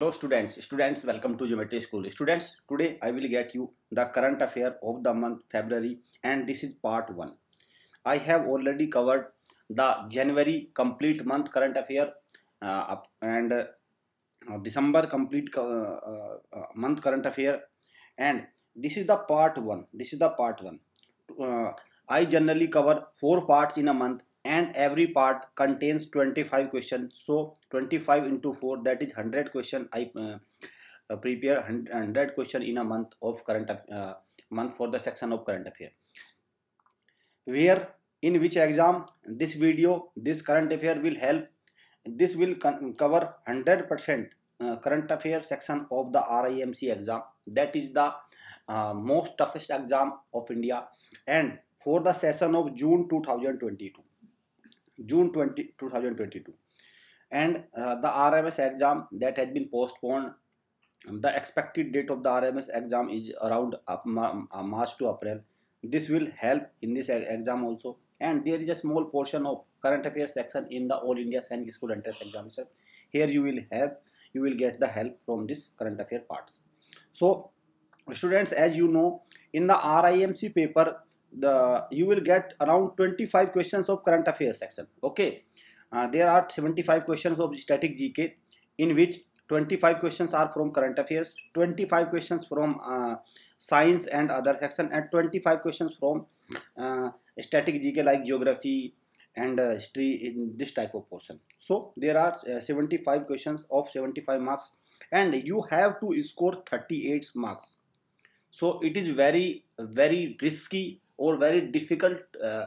Hello students, students welcome to Geometry School. Students, today I will get you the current affair of the month February and this is part 1. I have already covered the January complete month current affair uh, and uh, December complete uh, uh, uh, month current affair and this is the part 1. This is the part 1. Uh, I generally cover 4 parts in a month and every part contains 25 questions so 25 into 4 that is 100 question i uh, uh prepare 100 question in a month of current uh, month for the section of current affair where in which exam this video this current affair will help this will cover 100% uh, current affair section of the RIMC exam that is the uh, most toughest exam of India and for the session of June 2022 June 20, 2022. And uh, the RMS exam that has been postponed. Um, the expected date of the RMS exam is around uh, March to April. This will help in this exam also. And there is a small portion of current affairs section in the All India Sainik School Entrance Examination. Here you will help. You will get the help from this current affair parts. So, students, as you know, in the RIMC paper, the you will get around 25 questions of current affairs section okay uh, there are 75 questions of static gk in which 25 questions are from current affairs 25 questions from uh, science and other section and 25 questions from uh, static gk like geography and uh, history in this type of portion so there are uh, 75 questions of 75 marks and you have to score 38 marks so it is very very risky or very difficult uh,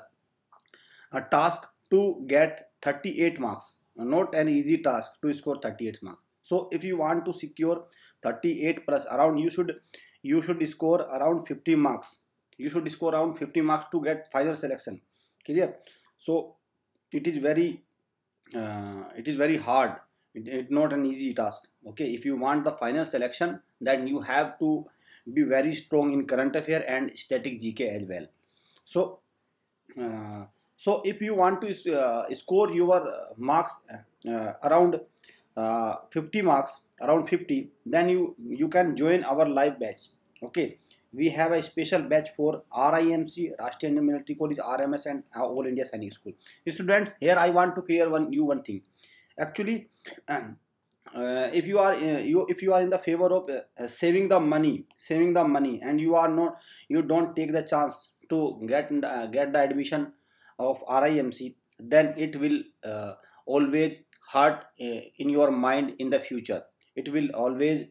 a task to get 38 marks not an easy task to score 38 marks so if you want to secure 38 plus around you should you should score around 50 marks you should score around 50 marks to get final selection clear so it is very uh, it is very hard it, it not an easy task okay if you want the final selection then you have to be very strong in current affair and static gk as well so uh, so if you want to uh, score your marks uh, around uh, 50 marks around 50 then you you can join our live batch okay we have a special batch for RIMC, Rashtriya Indian Military College, RMS and All India Sainik School. Students, here I want to clear one you one thing. Actually, uh, uh, if you are uh, you if you are in the favor of uh, saving the money saving the money and you are not you don't take the chance to get the, get the admission of RIMC, then it will uh, always hurt uh, in your mind in the future. It will always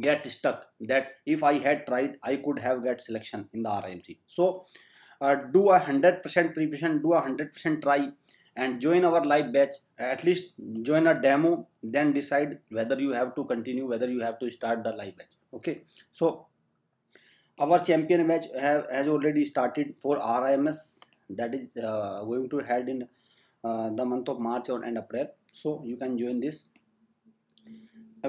get stuck that if I had tried, I could have got selection in the RIMC. So uh, do a 100% preparation, do a 100% try and join our live batch. At least join a demo, then decide whether you have to continue, whether you have to start the live batch. Okay. So our champion match have has already started for RIMS that is uh, going to head in uh, the month of March or end April so you can join this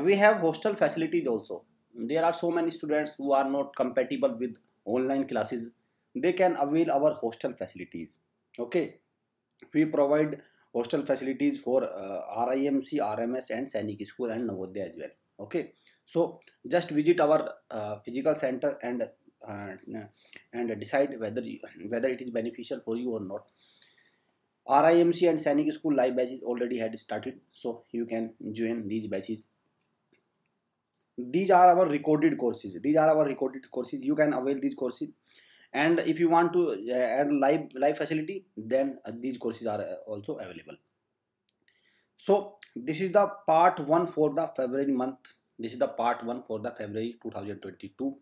we have hostel facilities also there are so many students who are not compatible with online classes they can avail our hostel facilities okay we provide hostel facilities for uh, RIMC RMS and Sainik school and Navodaya as well okay so just visit our uh, physical center and uh, and decide whether you, whether it is beneficial for you or not RIMC and Sainik School live batches already had started so you can join these batches these are our recorded courses these are our recorded courses you can avail these courses and if you want to uh, add live live facility then uh, these courses are uh, also available so this is the part one for the february month this is the part 1 for the february 2022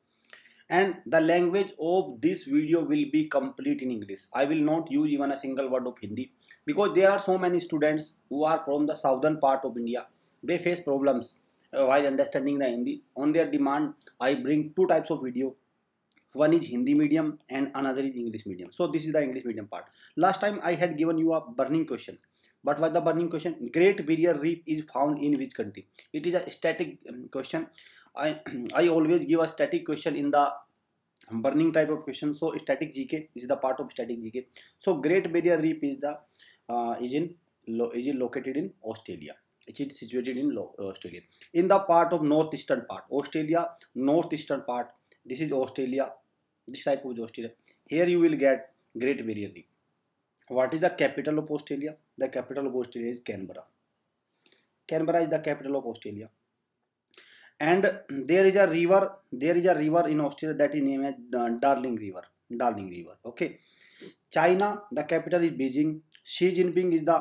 and the language of this video will be complete in english i will not use even a single word of hindi because there are so many students who are from the southern part of india they face problems uh, while understanding the hindi on their demand i bring two types of video one is hindi medium and another is english medium so this is the english medium part last time i had given you a burning question but what the burning question? Great Barrier Reef is found in which country? It is a static um, question. I I always give a static question in the burning type of question. So static GK is the part of static GK. So Great Barrier Reef is the uh, is in is it located in Australia. It is situated in Australia in the part of northeastern part. Australia northeastern part. This is Australia. This type of Australia. Here you will get Great Barrier Reef. What is the capital of Australia? The capital of Australia is Canberra. Canberra is the capital of Australia. And there is a river, there is a river in Australia that is named as Darling River. Darling River. Okay. China, the capital is Beijing. Xi Jinping is the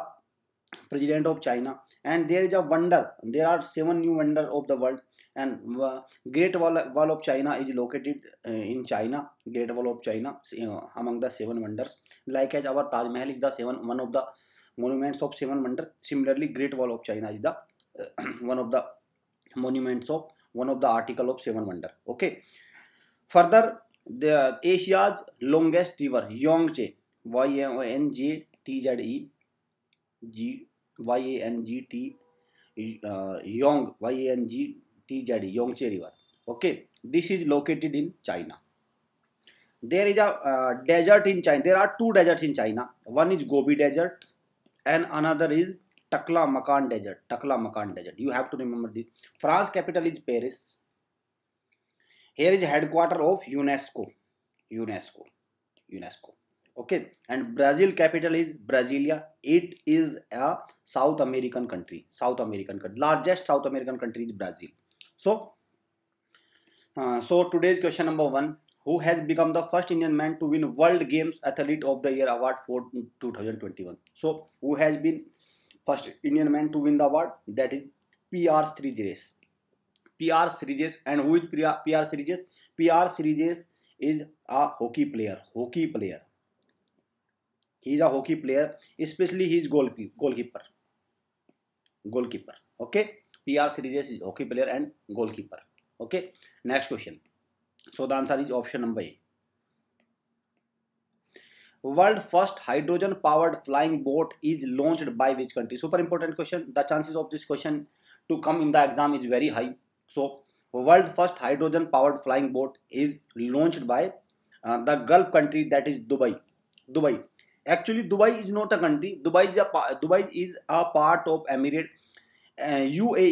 president of China. And there is a wonder. There are seven new wonder of the world. And uh, Great Wall, Wall of China is located uh, in China. Great Wall of China uh, among the seven wonders. Like as our Taj Mahal is the seven one of the monuments of seven mandal similarly great wall of China is the one of the monuments of one of the article of seven mandal okay further the Asia's longest river Yangtze Y N J T Z E G Y N G T Yang Y N G T Z E Yangtze river okay this is located in China there is a desert in China there are two desert in China one is Gobi desert and another is Takla Makan Desert. Takla Makan Desert. You have to remember this. France capital is Paris. Here is headquarter of UNESCO. UNESCO. UNESCO. Okay. And Brazil capital is Brasilia. It is a South American country. South American country. Largest South American country is Brazil. So, uh, so today's question number one who has become the first Indian man to win World Games Athlete of the Year award for 2021. So, who has been first Indian man to win the award? That is PR Srijes. PR Srijesh and who is PR Srijes? PR Srijesh is a hockey player. Hockey player. He is a hockey player, especially he is goalkeeper. Goalkeeper. Okay. PR Srijesh is hockey player and goalkeeper. Okay. Next question. So the answer is option number A world first hydrogen powered flying boat is launched by which country super important question the chances of this question to come in the exam is very high so world first hydrogen powered flying boat is launched by the gulf country that is Dubai Dubai actually Dubai is not a country Dubai Dubai is a part of emirate U A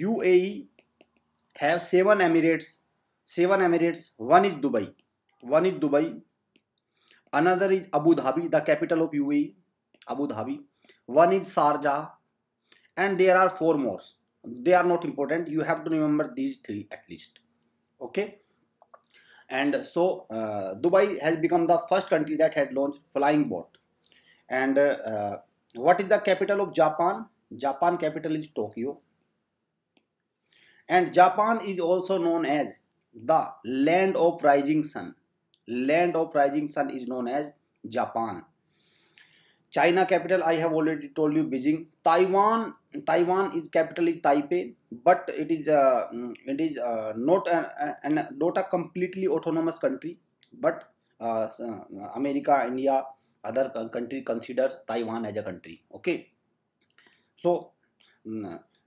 you A E seven Emirates seven Emirates, one is Dubai, one is Dubai, another is Abu Dhabi, the capital of UAE, Abu Dhabi, one is Sharjah, and there are four more. They are not important. You have to remember these three at least. Okay. And so uh, Dubai has become the first country that had launched flying boat. And uh, what is the capital of Japan? Japan capital is Tokyo. And Japan is also known as the land of rising sun land of rising sun is known as Japan China capital I have already told you Beijing Taiwan Taiwan is capital is Taipei but it is it is not an not a completely autonomous country but America India other country consider Taiwan as a country okay so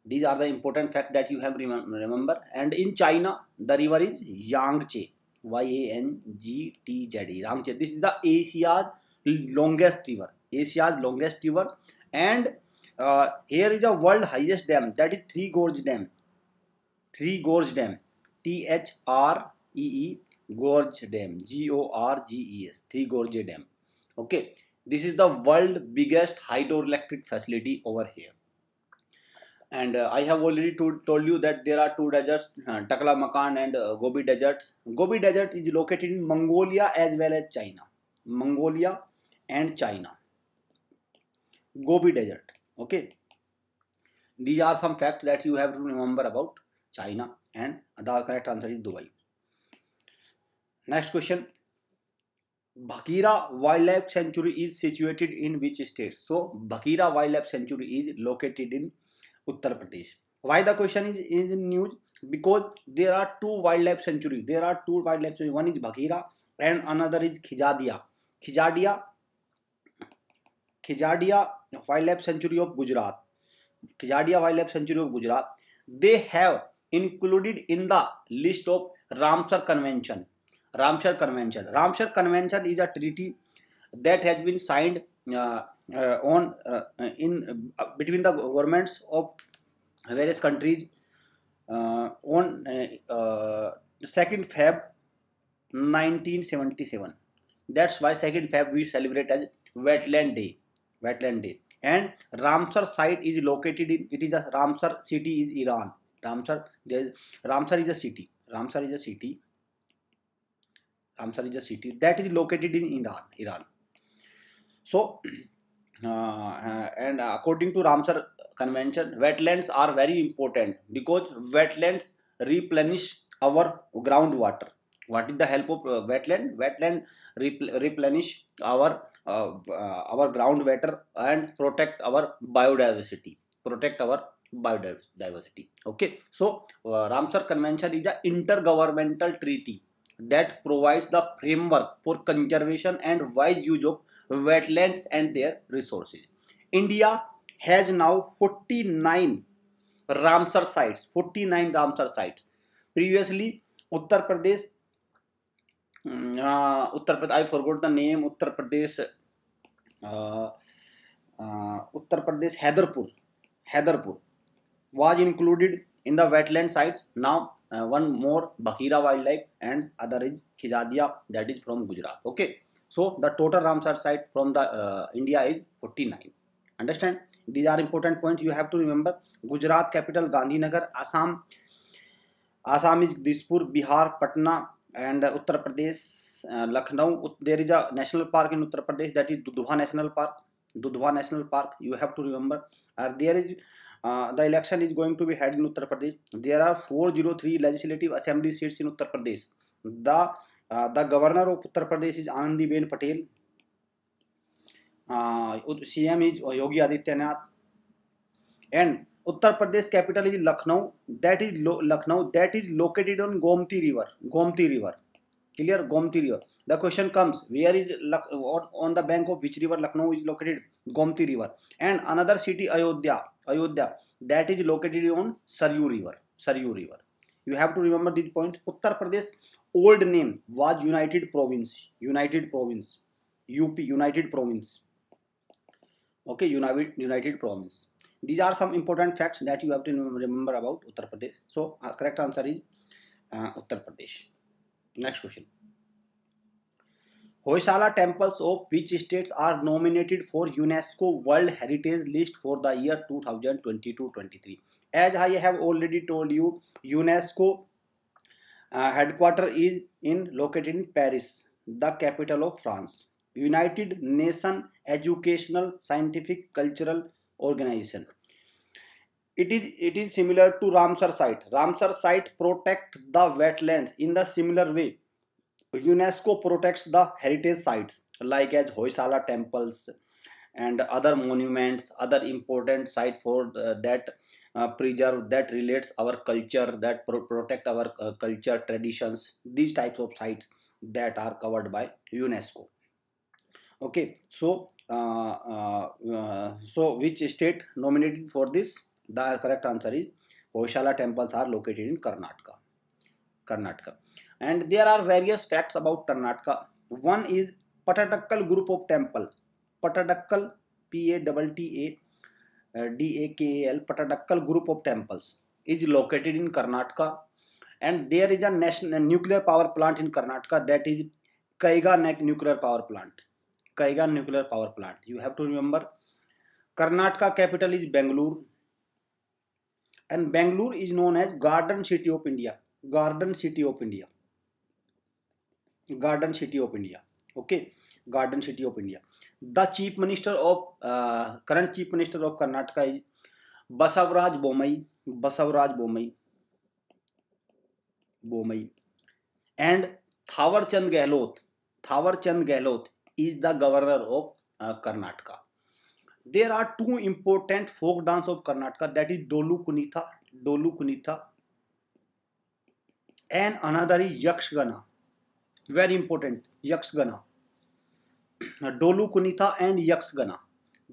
these are the important fact that you have remember and in china the river is yangtze y a n g t z e yangtze this is the asia's longest river asia's longest river and uh, here is a world highest dam that is three gorge dam three gorge dam t h r e e gorge dam g o r g e s three gorge dam okay this is the world biggest hydroelectric facility over here and uh, I have already to, told you that there are two deserts, uh, Takla Makan and uh, Gobi deserts. Gobi desert is located in Mongolia as well as China. Mongolia and China. Gobi desert. Okay. These are some facts that you have to remember about China and the correct answer is Dubai. Next question. Bakira Wildlife Sanctuary is situated in which state? So, Bakira Wildlife Sanctuary is located in Uttar Pradesh why the question is is news because there are two wildlife sanctuary there are two wildlife one is Bakhira and another is Khijadiya Khijadiya Khijadiya wildlife sanctuary of Gujarat Khijadiya wildlife sanctuary of Gujarat they have included in the list of Ramsar convention Ramsar convention Ramsar convention is a treaty that has been signed uh, on uh, in uh, between the governments of various countries uh, on second uh, uh, Feb 1977. That's why second Feb we celebrate as Wetland Day. Wetland Day. And Ramsar site is located in it is a Ramsar city is Iran. Ramsar there Ramsar is a city. Ramsar is a city. Ramsar is a city that is located in Iran. Iran. So, uh, uh, and uh, according to Ramsar Convention, wetlands are very important because wetlands replenish our groundwater. What is the help of uh, wetland? Wetland repl replenish our uh, uh, our groundwater and protect our biodiversity. Protect our biodiversity. Okay. So Ramsar Convention is a intergovernmental treaty that provides the framework for conservation and wise use of wetlands and their resources. India has now 49 Ramsar sites, 49 Ramsar sites. Previously, Uttar Pradesh, uh, Uttar Pradesh, I forgot the name, Uttar Pradesh, uh, uh, Uttar Pradesh, Hyderpur, Hyderpur was included in the wetland sites. Now, uh, one more Bakira wildlife and other is Khijadia that is from Gujarat. Okay. So the total Ramsar site from the uh, India is 49. Understand? These are important points you have to remember. Gujarat capital Gandhinagar, Assam, Assam is Dispur, Bihar, Patna, and uh, Uttar Pradesh, uh, Lucknow. There is a national park in Uttar Pradesh that is Dudhwa National Park. Dudhwa National Park. You have to remember. Uh, there is uh, the election is going to be held in Uttar Pradesh. There are 403 legislative assembly seats in Uttar Pradesh. The the governor of Uttar Pradesh is Anandiben Patel C M is Yogi Adityanath and Uttar Pradesh capital is Lucknow that is Lucknow that is located on Gomti river Gomti river clear Gomti river the question comes where is on the bank of which river Lucknow is located Gomti river and another city Ayodhya Ayodhya that is located on Saryu river Saryu river you have to remember this point Uttar Pradesh old name was united province united province UP united province okay united province these are some important facts that you have to remember about Uttar Pradesh so correct answer is Uttar Pradesh next question Hoysala temples of which states are nominated for UNESCO world heritage list for the year two thousand twenty two twenty three as I have already told you UNESCO Uh, headquarter is in located in Paris, the capital of France. United Nation Educational, Scientific, Cultural Organization. It is, it is similar to Ramsar site. Ramsar site protect the wetlands in the similar way. UNESCO protects the heritage sites like as Hoysala temples and other monuments, other important site for the, uh, that uh, preserve that relates our culture that pro protect our uh, culture traditions these types of sites that are covered by unesco okay so uh, uh, uh so which state nominated for this the correct answer is Hoysala temples are located in Karnataka Karnataka and there are various facts about Karnataka one is Patadakkal group of temple Patadakkal P A T T A D A K L Pattadakal group of temples is located in Karnataka and there is अशन nuclear power plant in Karnataka that is Kaiga नेक nuclear power plant Kaiga nuclear power plant you have to remember Karnataka capital is Bengaluru and Bengaluru is known as garden city of India garden city of India garden city of India okay garden city of India the chief minister of current chief minister of Karnataka is Basavaraj Bommai Basavaraj Bommai Bommai and Thaawarchand Gehlot Thaawarchand Gehlot is the governor of Karnataka there are two important folk dance of Karnataka that is Dollu Kunitha Dollu Kunitha and another is Yakshagana very important Yakshagana Dollu Kunitha and Yakshagana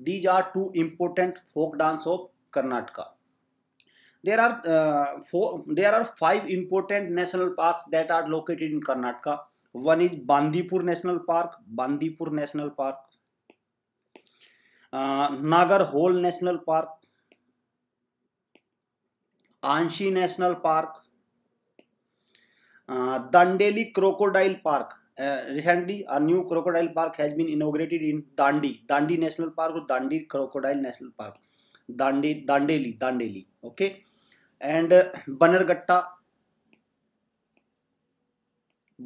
these are two important folk dance of Karnataka there are four there are five important national park that are located in Karnataka one is Bandipur national park Bandipur national park Nagarhole national park Anshi national park Dandeli crocodile park recently a new crocodile park has been inaugurated in Dandi Dandi national park और Dandi crocodile national park Dandi Dandeli Dandeli okay and Bannerghatta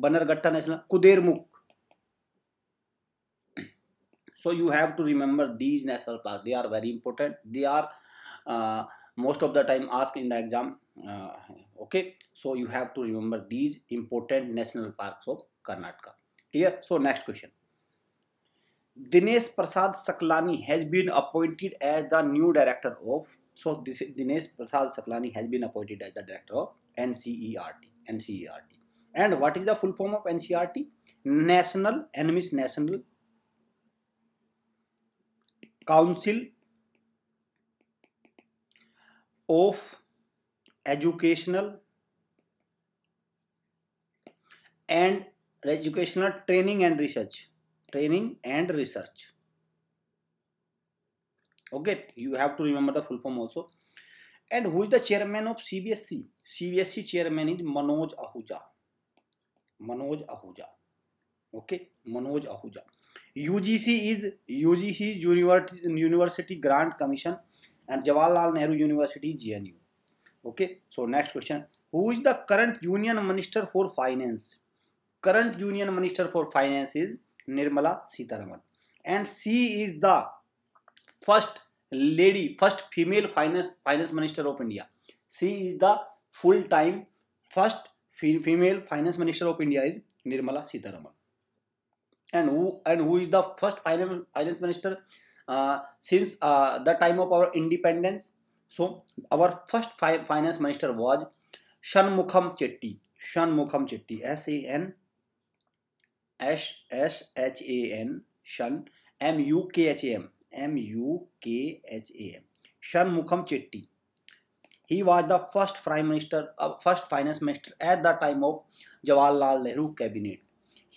Bannerghatta national Kudremukh so you have to remember these national park they are very important they are most of the time ask in the exam okay so you have to remember these important national park of Karnataka clear so next question Dinesh Prasad Saklani has been appointed as the new director of so Dinesh Prasad Saklani has been appointed as the director of NCERT NCERT and what is the full form of NCERT national एनमिस national council of educational and educational training and research training and research okay you have to remember the full form also and who is the chairman of cbsc cbsc chairman is manoj ahuja manoj ahuja okay manoj ahuja ugc is ugc is university university grant commission and jawaharlal nehru university gnu okay so next question who is the current union minister for finance current Union Minister for Finance is Nirmala Sitaraman. And she is the first lady, first female finance, finance minister of India. She is the full-time first female finance minister of India is Nirmala Sitaraman. And who and who is the first finance, finance minister uh, since uh, the time of our independence? So our first fi finance minister was Shanmukham Chetty. Shanmukham Chetty. S A N S S H A N Shan M U K H A M M U K H A M Shanmukham Chetty he was the first prime minister first finance minister at the time of Jawaharlal Nehru cabinet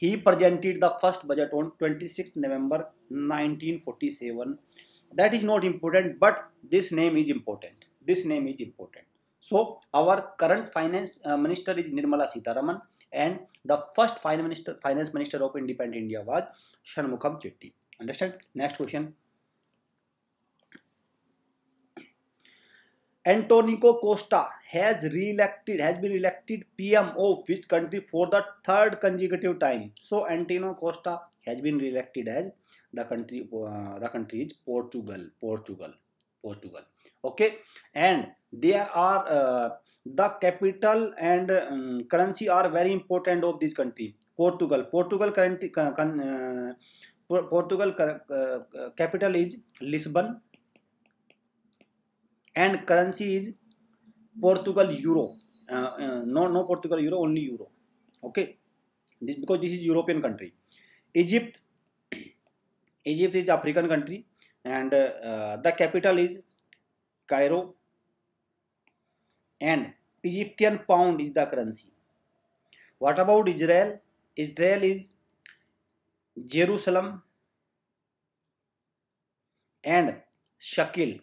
he presented the first budget on twenty six November nineteen forty seven that is not important but this name is important this name is important so our current finance minister is Nirmala Sitharaman and the first minister finance minister of independent India was Shanmukham Chetty understand next question Antonio Costa has reelected has been elected PM of which country for the third consecutive time so Antonio Costa has been reelected as the country the country is Portugal Portugal Portugal okay and there are uh, the capital and um, currency are very important of this country portugal portugal currency uh, uh, portugal uh, uh, capital is lisbon and currency is portugal euro uh, no no portugal euro only euro okay this, because this is european country egypt egypt is african country and the capital is Cairo and Egyptian pound is the currency what about Israel Israel is Jerusalem and shekel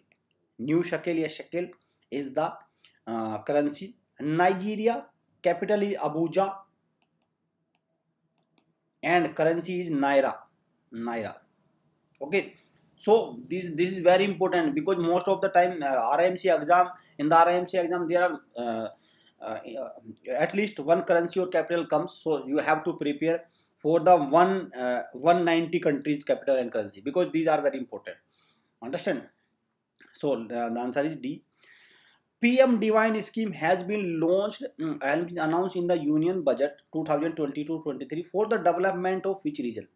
new shekel या shekel is the currency Nigeria capital is Abuja and currency is naira naira okay so this this is very important because most of the time uh, exam in the RMC exam there are uh, uh, at least one currency or capital comes so you have to prepare for the one uh, 190 countries capital and currency because these are very important understand so the answer is D PM Divine scheme has been launched mm, and announced in the Union Budget 2022-23 for the development of which region?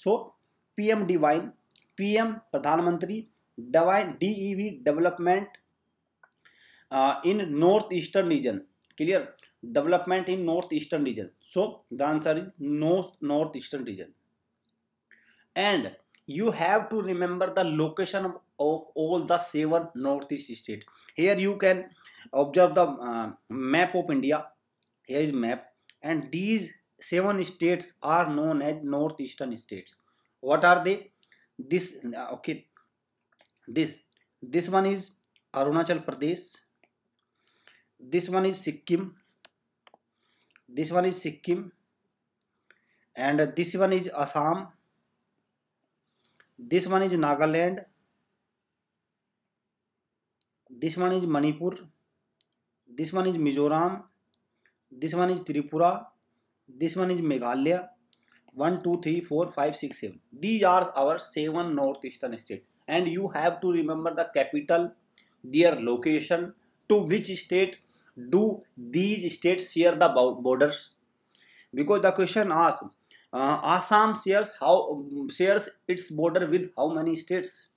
So PM Divine PM प्रधानमंत्री डवाई DEV development in north eastern region clear development in north eastern region so the answer is north north eastern region and you have to remember the location of all the seven north east state here you can observe the map of India here is map and these seven states are known as north eastern states what are they this okay this this one is arunachal pradesh this one is sikkim this one is sikkim and this one is assam this one is nagaland this one is manipur this one is mizoram this one is tripura this one is meghalaya 1, 2, 3, 4, 5, 6, 7. These are our 7 northeastern states. and you have to remember the capital, their location, to which state do these states share the borders because the question asks uh, Assam shares how shares its border with how many states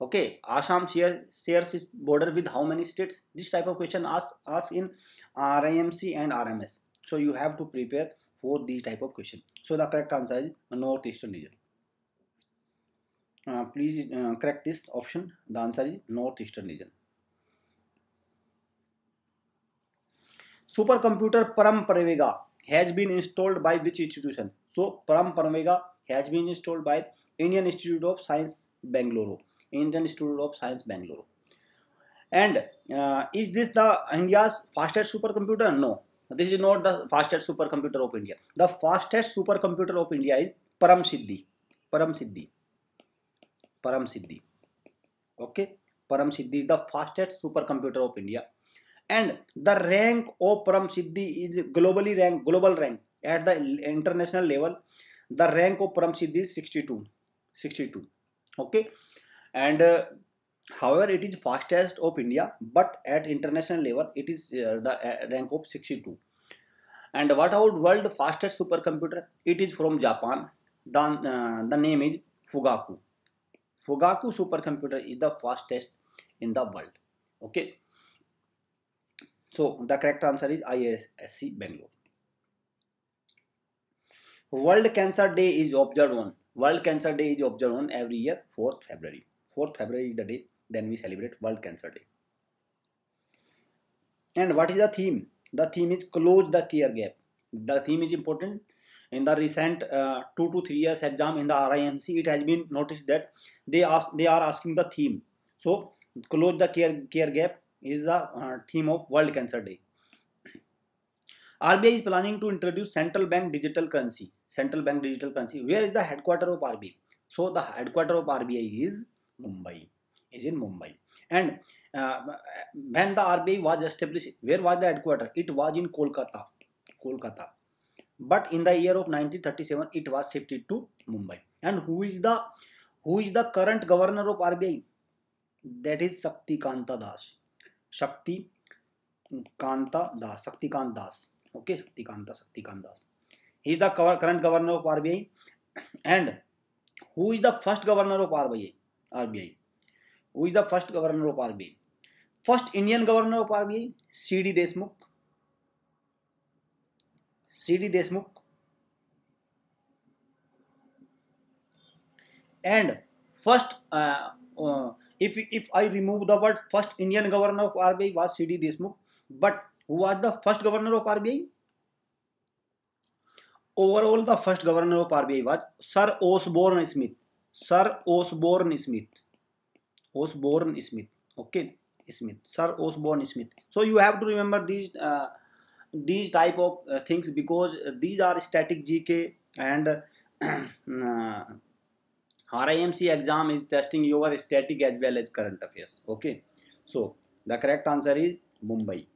okay Assam share, shares its border with how many states this type of question asks us in RIMC and RMS so you have to prepare for these type of question. So the correct answer is northeastern region. Uh, please uh, correct this option. The answer is northeastern region. Supercomputer Paramparvega has been installed by which institution? So Paramparvega has been installed by Indian Institute of Science Bangalore. Indian Institute of Science Bangalore. And uh, is this the India's fastest supercomputer? No. this is not the fastest supercomputer of India. The fastest supercomputer of India is Param Siddhi. Param Siddhi. Param Siddhi. Okay. Param Siddhi is the fastest supercomputer of India. And the rank of Param Siddhi is globally ranked, global rank at the international level. The rank of Param Siddhi is 62. 62. Okay. And uh, However, it is fastest of India, but at international level, it is uh, the uh, rank of 62. And what about world fastest supercomputer? It is from Japan. The, uh, the name is Fugaku. Fugaku supercomputer is the fastest in the world. Okay. So the correct answer is ISSC Bangalore. World Cancer Day is observed on. World Cancer Day is observed on every year 4th February. 4th February is the day, then we celebrate World Cancer Day. And what is the theme? The theme is close the care gap. The theme is important. In the recent uh, two to three years exam in the RIMC, it has been noticed that they ask they are asking the theme. So close the care care gap is the uh, theme of World Cancer Day. RBI is planning to introduce central bank digital currency. Central bank digital currency. Where is the headquarter of RBI? So the headquarter of RBI is Mumbai, is in Mumbai. And uh, when the RBI was established, where was the headquarters? It was in Kolkata, Kolkata. But in the year of 1937, it was shifted to Mumbai. And who is the who is the current governor of RBI? That is Shakti Kanta Das. Shakti Kanta Das. Shakti Kanta Das. Okay, Shakti Kanta, Shakti Kanta Das. He is the current governor of RBI. And who is the first governor of RBI? RBI who is the first governor of RBI first Indian governor of RBI C D Deshmukh C D Deshmukh and first if if I remove the word first Indian governor of RBI was C D Deshmukh but who was the first governor of RBI overall the first governor of RBI was sir Osborne Smith sir Osborne Smith Osborne Smith okay Smith sir Osborne Smith so you have to remember these these type of things because these are static G K and R I M C exam is testing your static as well as current affairs okay so the correct answer is Mumbai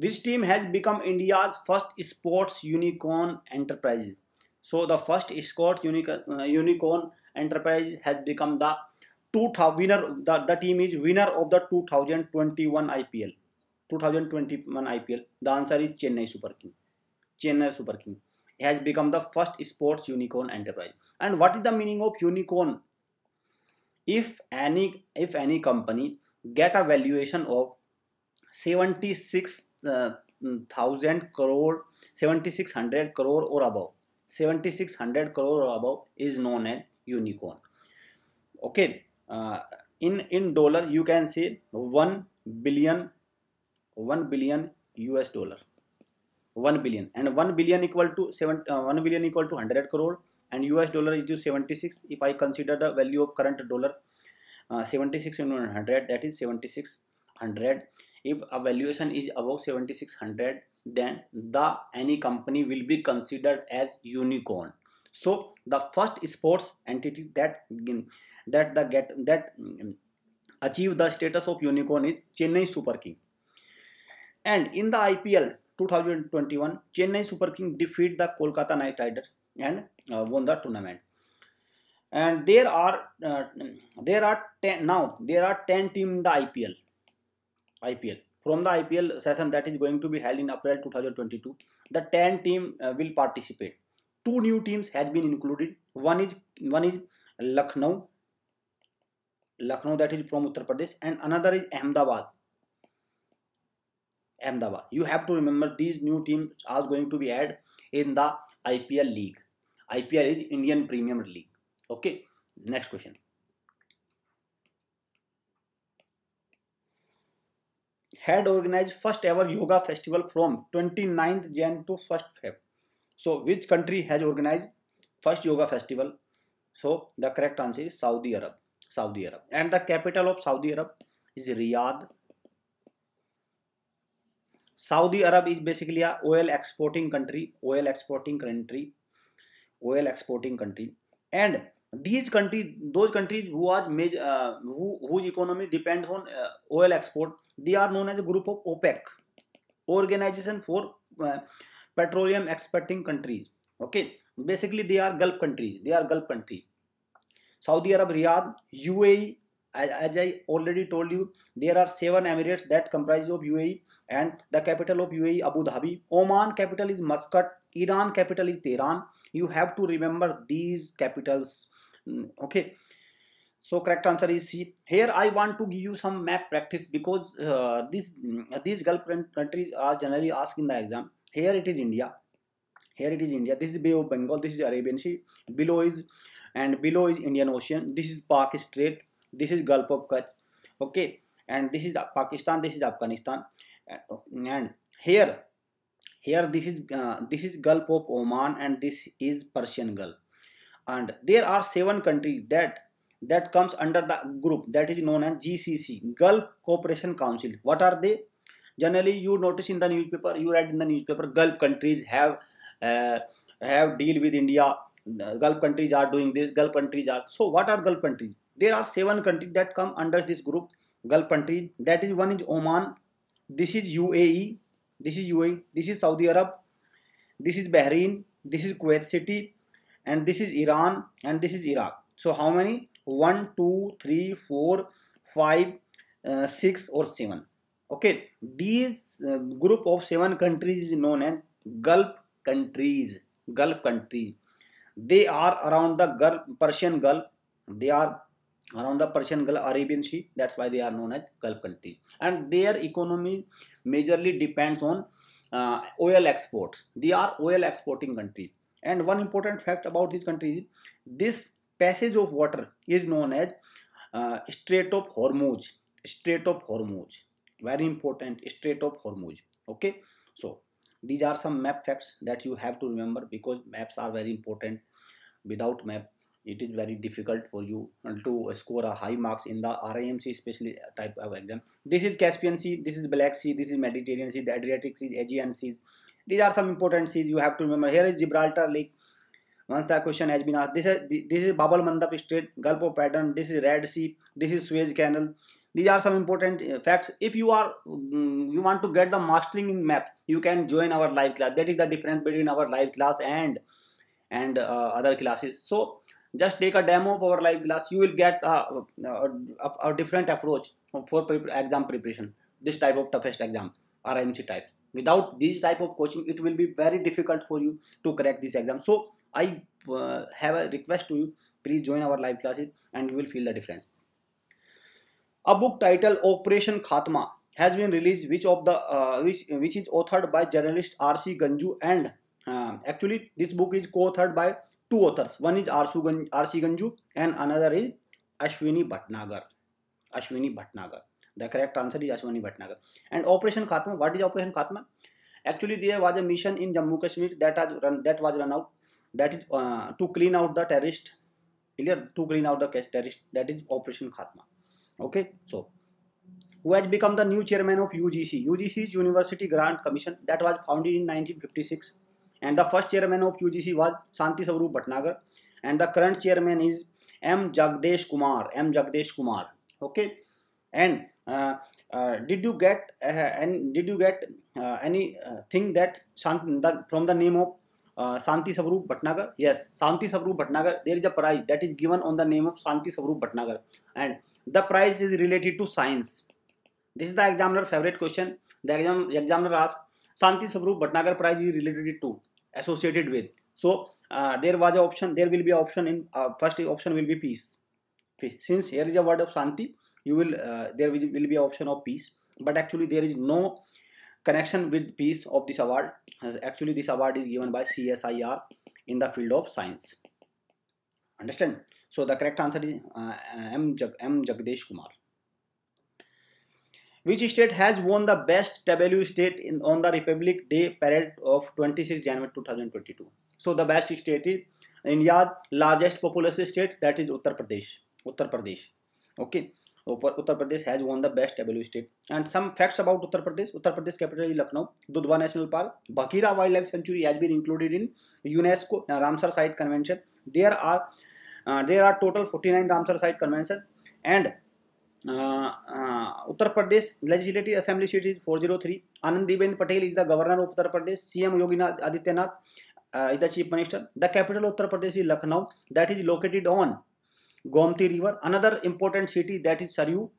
which team has become India's first sports unicorn enterprises So the first Scott uh, Unicorn Enterprise has become the two winner. The, the team is winner of the 2021 IPL. 2021 IPL. The answer is Chennai Super King. Chennai Super King has become the first sports unicorn enterprise. And what is the meaning of unicorn? If any if any company get a valuation of 76,000 uh, crore, 7600 crore or above 7600 crore or above is known as unicorn okay uh, in in dollar you can say 1 billion 1 billion us dollar 1 billion and 1 billion equal to 7 uh, 1 billion equal to 100 crore and us dollar is to 76 if i consider the value of current dollar uh, 76 in 100 that is 7600 if a valuation is above 7600 then the any company will be considered as unicorn so the first sports entity that that the get that mm, achieve the status of unicorn is chennai super king and in the ipl 2021 chennai super king defeat the kolkata knight rider and uh, won the tournament and there are uh, there are 10 now there are 10 team in the ipl IPL. From the IPL session that is going to be held in April 2022, the 10 team uh, will participate. Two new teams has been included. One is one is Lucknow, Lucknow that is from Uttar Pradesh, and another is Ahmedabad. Ahmedabad. You have to remember these new teams are going to be added in the IPL league. IPL is Indian Premier League. Okay. Next question. had organized first ever yoga festival from 29th Jan to 1st Feb. So which country has organized first yoga festival? So the correct answer is Saudi Arab. Saudi Arab. And the capital of Saudi Arab is Riyadh. Saudi Arab is basically a oil exporting country, oil exporting country, oil exporting country. And these country those countries who as maze whose economy depend on oil export they are known as group of OPEC organisation for petroleum exporting countries okay basically they are Gulf countries they are Gulf countries Saudi Arab Riyadh U as I already told you there are seven emirates that comprise of U and the capital of U A Abu Dhabi Oman capital is Muscat Iran capital is Tehran you have to remember these capitals Mm, okay so correct answer is c here i want to give you some map practice because uh, these mm, these gulf countries are generally asked in the exam here it is india here it is india this is bay of bengal this is arabian sea below is and below is indian ocean this is Pakistan strait this is gulf of kutch okay and this is pakistan this is afghanistan and here here this is uh, this is gulf of oman and this is persian gulf and there are seven countries that that comes under the group that is known as GCC Gulf Cooperation Council what are they generally you notice in the newspaper you read in the newspaper Gulf countries have uh, have deal with India Gulf countries are doing this Gulf countries are so what are Gulf countries there are seven countries that come under this group Gulf countries that is one is Oman this is UAE this is UAE this is Saudi Arab this is Bahrain this is Kuwait City and this is Iran and this is Iraq. So how many? 1, 2, 3, 4, 5, uh, 6 or 7. Okay, these uh, group of 7 countries is known as Gulf countries. Gulf countries. They are around the Gulf, Persian Gulf. They are around the Persian Gulf, Arabian Sea. That's why they are known as Gulf countries. And their economy majorly depends on uh, oil exports. They are oil exporting country and one important fact about these countries this passage of water is known as uh, strait of hormuz strait of hormuz very important strait of hormuz okay so these are some map facts that you have to remember because maps are very important without map it is very difficult for you to score a high marks in the RIMC especially type of exam. This is Caspian Sea, this is Black Sea, this is Mediterranean Sea, the Adriatic Sea, Aegean Sea, these are some important seas you have to remember. Here is Gibraltar Lake. Once the question has been asked, this is this is Babel Mandap Strait, Gulf of Pattern. This is Red Sea. This is Suez Canal. These are some important uh, facts. If you are mm, you want to get the mastering in map, you can join our live class. That is the difference between our live class and and uh, other classes. So just take a demo of our live class. You will get a, uh, a, uh, a, a different approach for pre exam preparation. This type of toughest exam, RMC type without these type of coaching it will be very difficult for you to crack this exam so i uh, have a request to you please join our live classes and you will feel the difference a book titled operation khatma has been released which of the uh, which which is authored by journalist rc ganju and uh, actually this book is co-authored by two authors one is rc ganju and another is ashwini bhatnagar ashwini bhatnagar the correct answer is Ashwini Bhatnagar and operation Khatma what is operation Khatma actually there was a mission in Jammu Kashmir that as run that was run out that is to clean out the terrorist clear to clean out the terrorist that is operation Khatma okay so who has become the new chairman of U G C U G C is university grant commission that was founded in nineteen six and the first chairman of U G C was Shanti Swarup Bhatnagar and the current chairman is M Jagadesh Kumar M Jagadesh Kumar okay and did you get and did you get anything that from the name of Shanti Savrup Bhatnagar? Yes, Shanti Savrup Bhatnagar. There is a prize that is given on the name of Shanti Savrup Bhatnagar, and the prize is related to science. This is the examiner favorite question. The exam, examiner asks, Shanti Savrup Bhatnagar prize is related to associated with. So uh, there was a option. There will be option in uh, first option will be peace. Since here is a word of Shanti, you will uh, there will, be option of peace, but actually there is no connection with peace of this award actually this award is given by CSIR in the field of science understand so the correct answer is uh, uh M, Jag M Jagdesh Kumar which state has won the best W state in on the Republic Day parade of 26 January 2022 so the best state is India's largest populous state that is Uttar Pradesh Uttar Pradesh okay Uttar Pradesh has won the best एबलू state and some facts about Uttar Pradesh Uttar Pradesh capital is Lucknow Dudhwa national park Bakhira wildlife sanctuary has been included in UNESCO Ramsar site convention there are there are total forty nine Ramsar site convention and Uttar Pradesh legislative assembly seat is four zero three Anandiben Patel is the governor of Uttar Pradesh CM Yoginath Adityanath is the chief minister the capital Uttar Pradesh is Lucknow that is located on Gomti River. Another important city that is Saryu,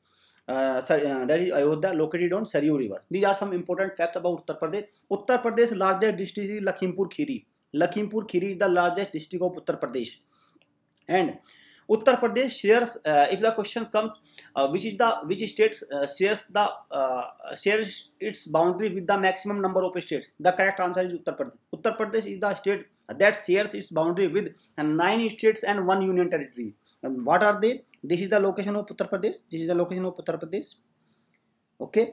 uh, that is Ayodhya, located on Saryu River. These are some important facts about Uttar Pradesh. Uttar Pradesh largest district is Lakhimpur Khiri. Lakhimpur Khiri is the largest district of Uttar Pradesh. And Uttar Pradesh shares. Uh, if the question comes, uh, which is the which state uh, shares the shares its boundary with the maximum number of states? The correct answer is Uttar Pradesh. Uttar Pradesh is the state that shares its boundary with nine states and one union territory. what are they this is the location of uttar pradesh this is the location of uttar pradesh okay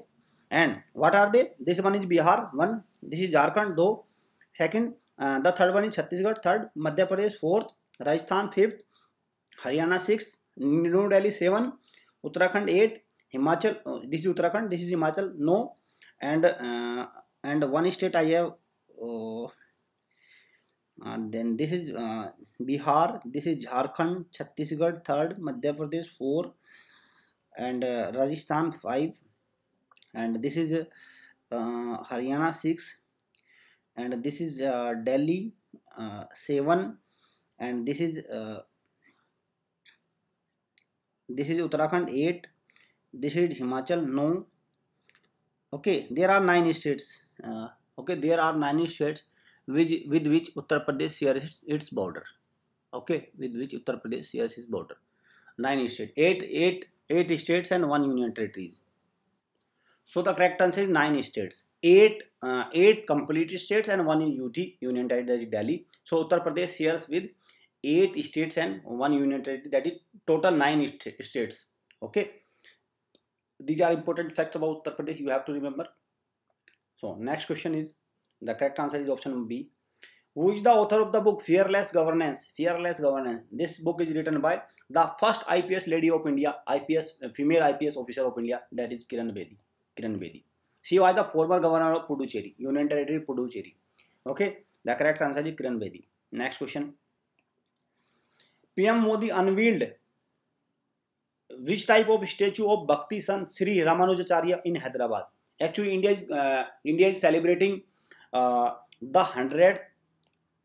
and what are they this one is bihar one this is jharkhand do second uh, the third one is chhattisgarh third madhya pradesh fourth rajasthan fifth haryana sixth new delhi seven uttarakhand eight himachal uh, this is uttarakhand this is himachal no and uh, and one state i have uh, Uh, then this is uh, Bihar, this is Jharkhand, Chhattisgarh third, Madhya Pradesh four, and uh, Rajasthan five, and this is uh, Haryana six, and this is uh, Delhi seven, and this is this is Uttarakhand eight, this is Himachal nine. Okay, there are nine states. okay, there are nine states with which Uttar Pradesh shares its border okay with which Uttar Pradesh shares is border nine state eight eight eight states and one union territories so the correct answer is nine states eight eight complete states and one in UT union territory is Delhi so Uttar Pradesh shares with eight states and one union territory that is total nine states okay these are important facts about Uttar Pradesh you have to remember so next question is the correct answer is option B who is the author of the book fearless governance fearless governance this book is written by the first IPS lady of India IPS female IPS officer of India that is Kiran Bedi Kiran Bedi she was the former governor of Puducherry union territory Puducherry okay the correct answer is Kiran Bedi next question PM Modi unveiled which type of statue of Bhakti saint Shri Ramanujacharya in Hyderabad actually India is India is celebrating the hundred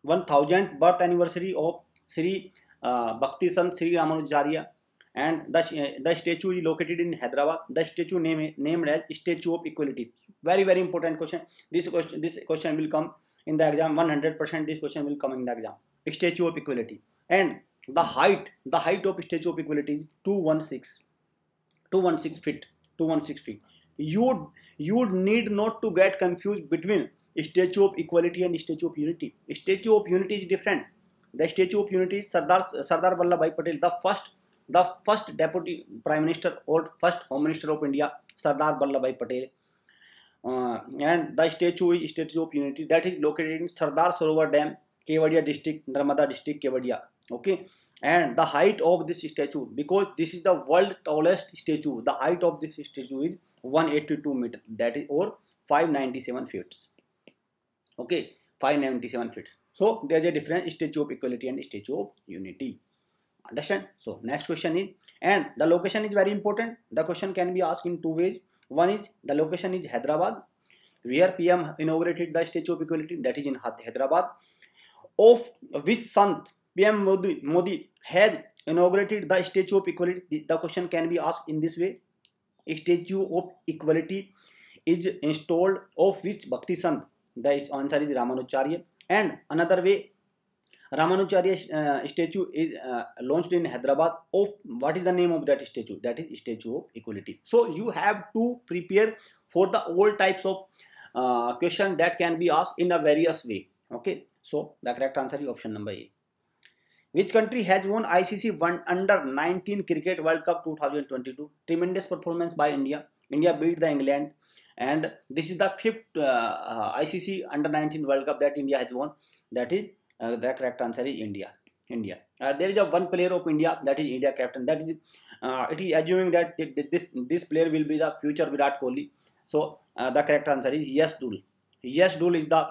one thousand birth anniversary of Shri Bhakti saint Shri Ramanujarya and the statue is located in Hyderabad the statue name name as statue of equality very very important question this question this question will come in the exam one hundred percent this question will come in the exam statue of equality and the height the height of statue of equality is two one six two one six feet two one six feet you'd you'd need not to get confuse between statue of equality and statue of unity statue of unity is different the statue of unity Sardar Sardar Vallabhbhai Patel the first the first deputy prime minister और first home minister of India Sardar Vallabhbhai Patel and the statue is statue of unity that is located in Sardar Sarovar dam Kevadia district Narmada district Kevadia okay and the height of this statue because this is the world tallest statue the height of this statue is one eighty two meter that is और five ninety seven feets okay five ninety seven feet so there is a difference statue of equality and statue of unity understand so next question is and the location is very important the question can be ask in two ways one is the location is Hyderabad we are P M inaugurated the statue of equality that is in Hyderabad of which sant P M Modi Modi has inaugurated the statue of equality the question can be ask in this way statue of equality is installed of which bhakti sant The answer is Ramanujacharya. And another way, Ramanujacharya uh, statue is uh, launched in Hyderabad. Of what is the name of that statue? That is Statue of Equality. So you have to prepare for the all types of uh, question that can be asked in a various way. Okay. So the correct answer is option number A. Which country has won ICC one under 19 Cricket World Cup 2022? Tremendous performance by India. India beat the England, and this is the fifth uh, uh ICC Under 19 World Cup that India has won. That is uh, the correct answer is India. India. Uh, there is a one player of India that is India captain. That is, uh, it is assuming that this this player will be the future Virat Kohli. So uh, the correct answer is yes, Dul. Yes, Dul is the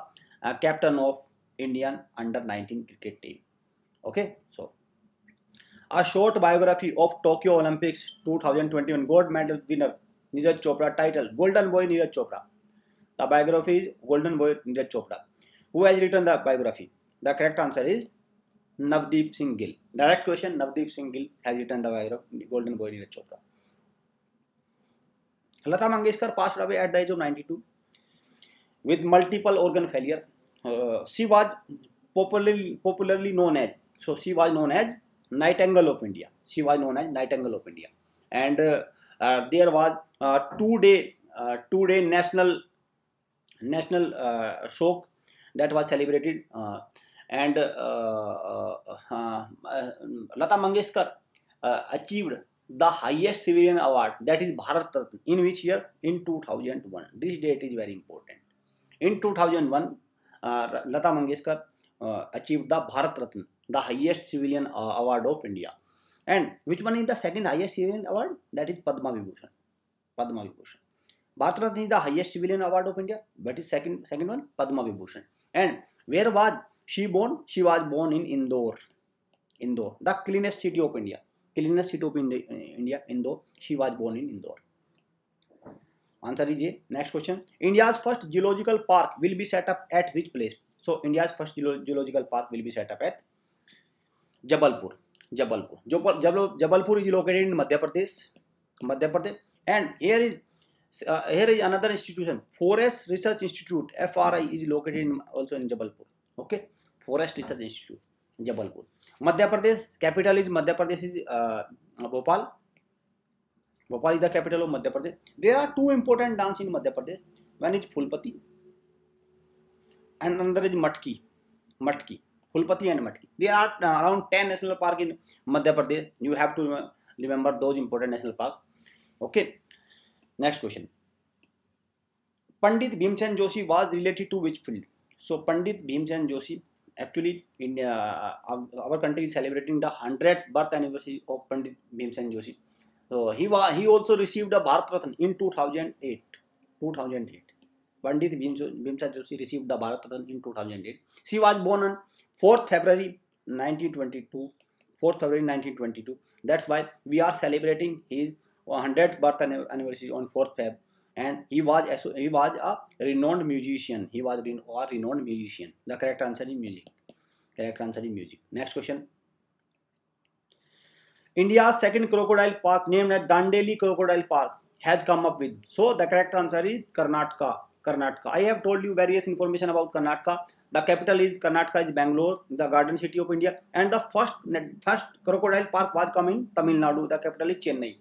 captain of Indian Under 19 cricket team. Okay, so a short biography of Tokyo Olympics 2021 gold medal winner Neeraj Chopra title golden boy Neeraj Chopra the biography is golden boy Neeraj Chopra who has written the biography the correct answer is Navdeep Singh Gill direct question Navdeep Singh Gill has written the biography golden boy Neeraj Chopra Lata Mangeshkar pass away at the age of ninety with multiple organ failure she was popularly popularly known as so she was known as nightingale of India she was known as nightingale of India and there was two day two day national national shok that was celebrated and Lata Mangeshkar achieved the highest civilian award that is Bharat Ratna in which year in two thousand one this date is very important in two thousand one Lata Mangeshkar achieve the Bharat Ratna the highest civilian award of India and which one is the second highest civilian award that is Padma Vibhushan Padma Vibhushan Bharat Ratna is the highest civilian award of India that is second second one Padma Vibhushan and where was she born she was born in Indore Indore the cleanest city of India cleanest city of India Indore she was born in Indore answer is ये next question India's first geological park will be set up at which place so India's first geological park will be set up at Jabalpur Jabalpur Jabal Jabalpur is located in Madhya Pradesh Madhya Pradesh and there is there is another institution forest research institute F R I is locate in also in Jabalpur okay forest research institute Jabalpur Madhya Pradesh capital is Madhya Pradesh is Bhopal Bhopal is the capital of Madhya Pradesh there are two important dance in Madhya Pradesh one is फुलपति and another is Matki Matki कुलपति and मठ there are around ten national park in Madhya Pradesh you have to remember those important national park okay next question Pandit Bhimsen Joshi was related to which field so Pandit Bhimsen Joshi actually India our country is celebrating the hundred birth anniversary of Pandit Bhimsen Joshi so he was he also received a Bharat Ratna in two thousand eight two thousand eight Pandit Bhimsen Joshi receive the Bharat Ratna in two thousand eight she was born 4th February 1922 4th February 1922 that's why we are celebrating his 100th birth anniversary on 4th Feb and he was he was a renowned musician he was a renowned musician the correct answer is music correct answer is music next question India's second crocodile park named at Dandeli Crocodile Park has come up with so the correct answer is Karnataka Karnataka. I have told you various information about Karnataka. The capital is Karnataka is Bangalore, the garden city of India, and the first first crocodile park was come in Tamil Nadu. The capital is Chennai.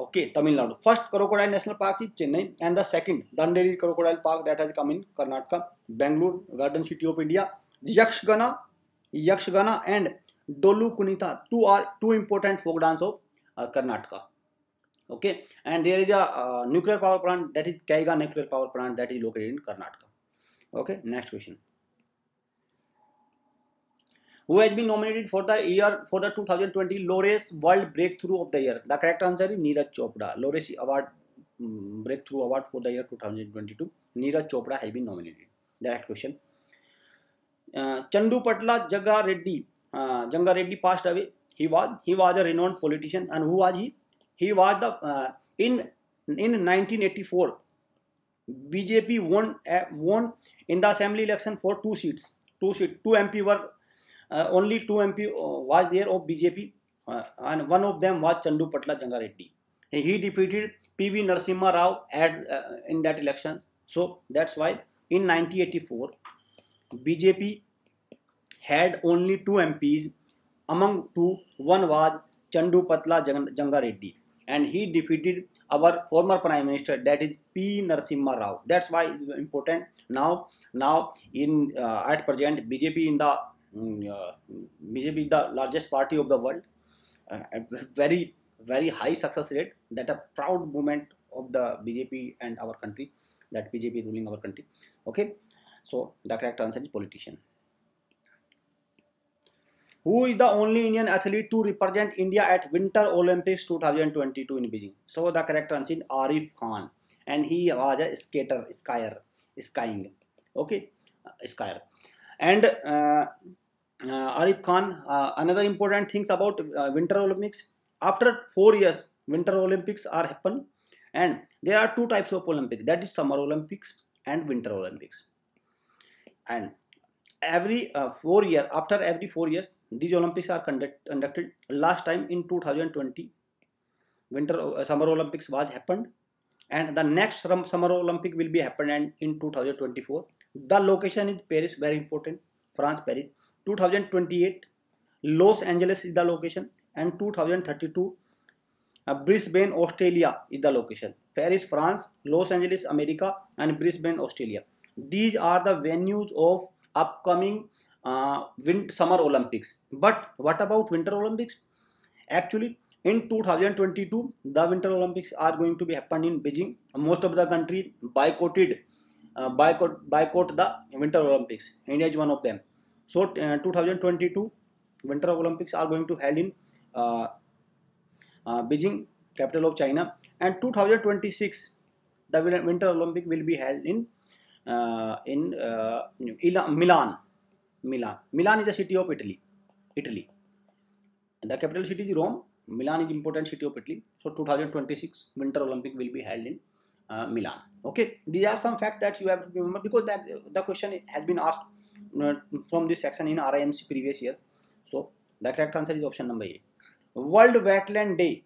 Okay, Tamil Nadu. First crocodile national park is Chennai, and the second Dandeli crocodile park that has come in Karnataka, Bangalore, garden city of India, Yakshagana, Yakshagana, and Dolu Kunita. Two are two important folk dance of uh, Karnataka. Okay and there is a uh, nuclear power plant that is Kaiga nuclear power plant that is located in Karnataka okay next who has been nominated for the year for the 2020 Lores World Breakthrough of the Year the correct answer is Neeraj Chopra Lores award um, breakthrough award for the year 2022 Neeraj Chopra has been nominated direct question uh, Chandu Patla Jagga Reddy uh, Janga Reddy passed away he was he was a renowned politician and who was he He was the uh, in in 1984 BJP won uh, won in the assembly election for two seats. Two seat two MP were uh, only two MP uh, was there of BJP uh, and one of them was Chandu Patla Jangareddy. He defeated PV Narsimha Rao at uh, in that election. So that's why in 1984 BJP had only two MPs among two one was Chandu Patla Jangareddy and he defeated our former prime minister that is P Narasimha Rao that's why it's important now now in uh, at present BJP in the mm, uh, BJP is the largest party of the world uh, very very high success rate that a proud moment of the BJP and our country that BJP ruling our country okay so the correct answer is politician who is the only Indian athlete to represent India at Winter Olympics 2022 in Beijing? So the correct answer is Arif Khan, and he was a skater, skier, skiing. Okay, uh, skier, and. Uh, uh, Arif Khan. Uh, another important things about uh, Winter Olympics. After four years, Winter Olympics are happen, and there are two types of Olympics. That is Summer Olympics and Winter Olympics. And every uh, four year after every four years these olympics are conduct, conducted last time in 2020 winter uh, summer olympics was happened and the next summer olympic will be happened and in 2024 the location is paris very important france paris 2028 los angeles is the location and 2032 uh, brisbane australia is the location paris france los angeles america and brisbane australia these are the venues of upcoming uh, winter summer olympics but what about winter olympics actually in 2022 the winter olympics are going to be happened in beijing most of the country boycotted uh, boycott the winter olympics india is one of them so uh, 2022 winter olympics are going to held in uh, uh beijing capital of china and 2026 the winter olympic will be held in uh, in uh, Milan. Milan. Milan is a city of Italy. Italy. the capital city is Rome. Milan is important city of Italy. So 2026 Winter Olympic will be held in uh, Milan. Okay, these are some facts that you have to remember because that the question has been asked uh, from this section in RIMC previous years. So the correct answer is option number A. World Wetland Day.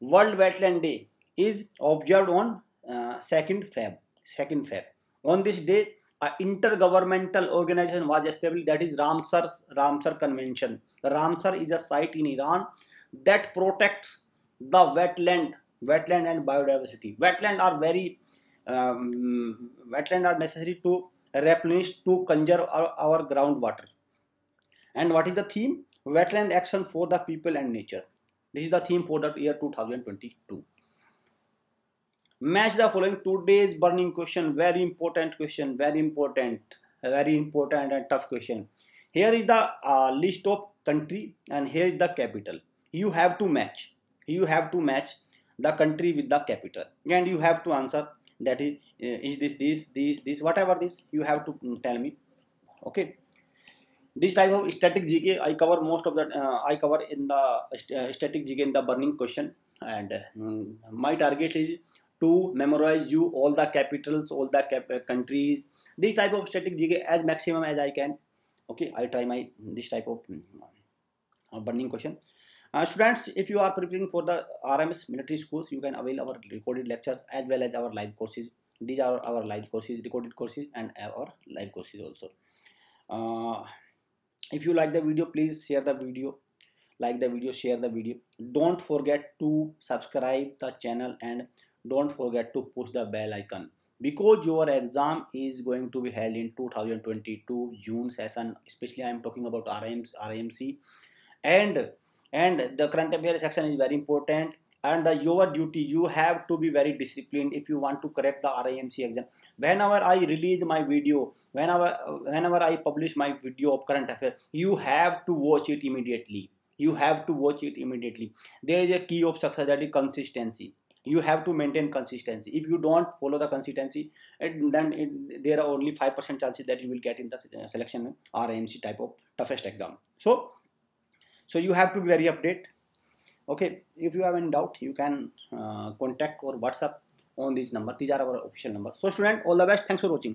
World Wetland Day is observed on uh, 2nd Feb. 2nd Feb. On this day, an intergovernmental organization was established that is Ramsar, Ramsar Convention. Ramsar is a site in Iran that protects the wetland, wetland and biodiversity. Wetland are very, um, wetland are necessary to replenish, to conserve our, our groundwater. And what is the theme? Wetland action for the people and nature. This is the theme for the year 2022 match the following today's burning question very important question very important very important and tough question here is the uh, list of country and here is the capital you have to match you have to match the country with the capital and you have to answer that is uh, is this this this this whatever this you have to mm, tell me okay this type of static gk i cover most of that uh, i cover in the uh, static gk in the burning question and uh, my target is to memorize you all the capitals, all the cap uh, countries, this type of static GK as maximum as I can. Okay, I try my this type of uh, burning question. Uh, students, if you are preparing for the RMS military schools, you can avail our recorded lectures as well as our live courses. These are our live courses, recorded courses and our live courses also. Uh, if you like the video, please share the video. Like the video, share the video. Don't forget to subscribe the channel and don't forget to push the bell icon because your exam is going to be held in 2022 June session especially I am talking about RMC and and the current affairs section is very important and the your duty you have to be very disciplined if you want to correct the RMC exam whenever I release my video whenever whenever I publish my video of current affairs you have to watch it immediately you have to watch it immediately there is a key of success that is consistency you have to maintain consistency if you don't follow the consistency then it, there are only 5% chances that you will get in the uh, selection or uh, mc type of toughest exam so so you have to be very update okay if you have any doubt you can uh, contact or whatsapp on this number these are our official number so student all the best thanks for watching